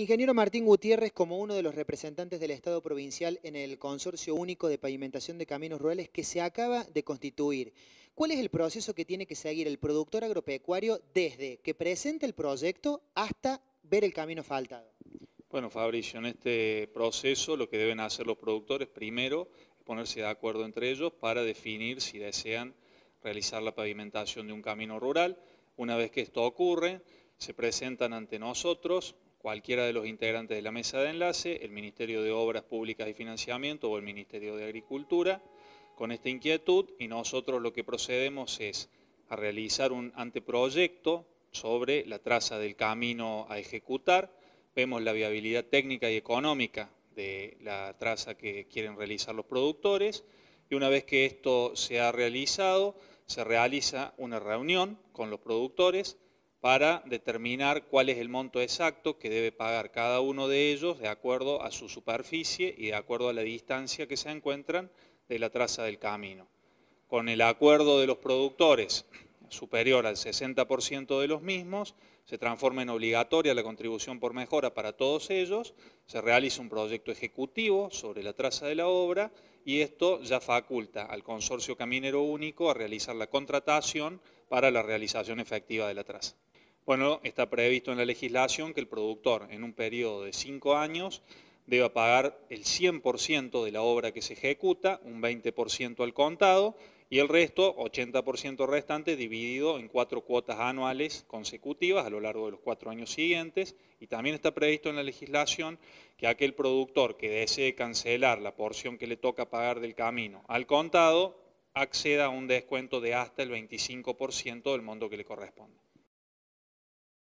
Ingeniero Martín Gutiérrez, como uno de los representantes del Estado provincial en el Consorcio Único de Pavimentación de Caminos Rurales que se acaba de constituir, ¿cuál es el proceso que tiene que seguir el productor agropecuario desde que presenta el proyecto hasta ver el camino faltado? Bueno, Fabricio, en este proceso lo que deben hacer los productores primero es ponerse de acuerdo entre ellos para definir si desean realizar la pavimentación de un camino rural. Una vez que esto ocurre, se presentan ante nosotros, cualquiera de los integrantes de la mesa de enlace, el Ministerio de Obras Públicas y Financiamiento o el Ministerio de Agricultura, con esta inquietud y nosotros lo que procedemos es a realizar un anteproyecto sobre la traza del camino a ejecutar, vemos la viabilidad técnica y económica de la traza que quieren realizar los productores y una vez que esto se ha realizado, se realiza una reunión con los productores para determinar cuál es el monto exacto que debe pagar cada uno de ellos de acuerdo a su superficie y de acuerdo a la distancia que se encuentran de la traza del camino. Con el acuerdo de los productores superior al 60% de los mismos, se transforma en obligatoria la contribución por mejora para todos ellos, se realiza un proyecto ejecutivo sobre la traza de la obra y esto ya faculta al Consorcio Caminero Único a realizar la contratación para la realización efectiva de la traza. Bueno, está previsto en la legislación que el productor en un periodo de cinco años deba pagar el 100% de la obra que se ejecuta, un 20% al contado y el resto, 80% restante, dividido en cuatro cuotas anuales consecutivas a lo largo de los cuatro años siguientes. Y también está previsto en la legislación que aquel productor que desee cancelar la porción que le toca pagar del camino al contado, acceda a un descuento de hasta el 25% del monto que le corresponde.